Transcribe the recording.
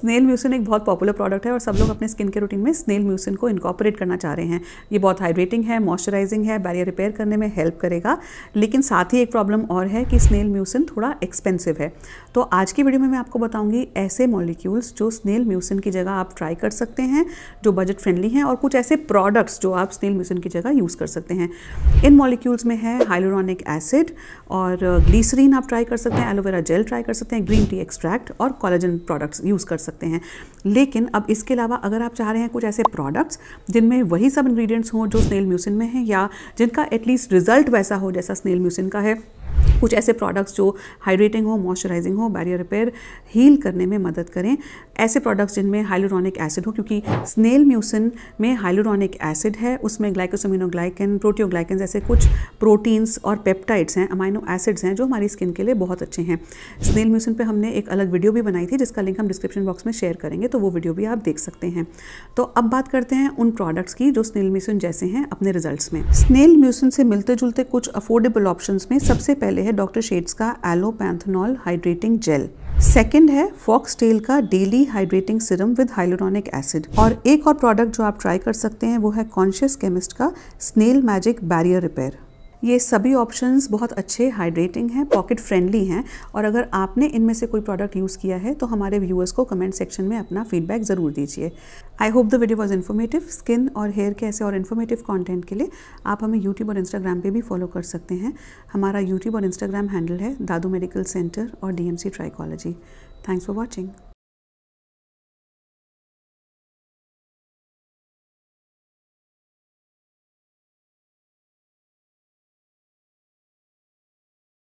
snail mucin एक बहुत popular product है और सब लोग अपने स्किन के रूटीन में स्नेल म्यूसिन को इनकॉपरेट करना चाह रहे हैं ये बहुत हाइड्रेटिंग है मॉइस्चराइजिंग है बैरियर रिपेयर करने में हेल्प करेगा लेकिन साथ ही एक प्रॉब्लम और है कि स्नेल म्यूसिन थोड़ा एक्सपेंसिव है तो आज की वीडियो में मैं आपको बताऊंगी ऐसे मॉलिक्यूल्स जो स्नेल म्यूसिन की जगह आप ट्राई कर सकते हैं जो बजट फ्रेंडली हैं और कुछ ऐसे प्रोडक्ट्स जो आप स्नेल म्यूसिन की जगह यूज़ कर सकते हैं इन मॉलिक्यूल्स में है हाइलोरॉनिक एसिड और ग्लीसरीन uh, आप ट्राई कर सकते हैं एलोवेरा जेल ट्राई कर सकते हैं ग्रीन टी एक्सट्रैक्ट और कॉलेजन प्रोडक्ट्स यूज़ कर सकते हैं सकते हैं लेकिन अब इसके अलावा अगर आप चाह रहे हैं कुछ ऐसे प्रोडक्ट्स जिनमें वही सब इंग्रेडिएंट्स हों जो स्नेल म्यूसिन में हैं या जिनका एटलीस्ट रिजल्ट वैसा हो जैसा स्नेल म्यूसिन का है कुछ ऐसे प्रोडक्ट्स जो हाइड्रेटिंग हो मॉइस्चराइजिंग हो बैरियर रिपेयर हील करने में मदद करें ऐसे प्रोडक्ट्स जिनमें हाइलोरॉनिक एसिड हो क्योंकि स्नेल म्यूसिन में हाइलोरॉनिक एसिड है उसमें ग्लाइकोसमिनोग्लाइकन प्रोटियोग्लाइकन जैसे कुछ प्रोटीन्स और पेप्टाइड्स हैं अमाइनो एसिड्स हैं जो हमारी स्किन के लिए बहुत अच्छे हैं स्नेल म्यूसिन पर हमने एक अलग वीडियो भी बनाई थी जिसका लिंक हम डिस्क्रिप्शन बॉक्स में शेयर करेंगे तो वो वीडियो भी आप देख सकते हैं तो अब बात करते हैं उन प्रोडक्ट्स की जो स्नेल म्यूसिन जैसे हैं अपने रिजल्ट में स्नेल म्यूसिन से मिलते जुलते कुछ अफोर्डेबल ऑप्शन में सबसे पहले है है डॉक्टर शेड्स का एलोपैंथनॉल हाइड्रेटिंग जेल सेकेंड है फॉक्स टेल का daily hydrating serum with hyaluronic acid और एक और प्रोडक्ट जो आप ट्राई कर सकते हैं वो है कॉन्शियस केमिस्ट का स्नेल मैजिक बैरियर रिपेयर ये सभी ऑप्शंस बहुत अच्छे हाइड्रेटिंग हैं पॉकेट फ्रेंडली हैं और अगर आपने इनमें से कोई प्रोडक्ट यूज़ किया है तो हमारे व्यूअर्स को कमेंट सेक्शन में अपना फीडबैक ज़रूर दीजिए I hope the video was informative skin और हेयर के ऐसे और इन्फॉर्मेटिव कॉन्टेंट के लिए आप हमें यूट्यूब और इंस्टाग्राम पर भी फॉलो कर सकते हैं हमारा यूट्यूब और इंस्टाग्राम हैंडल है दादू मेडिकल सेंटर और D M C trichology thanks for watching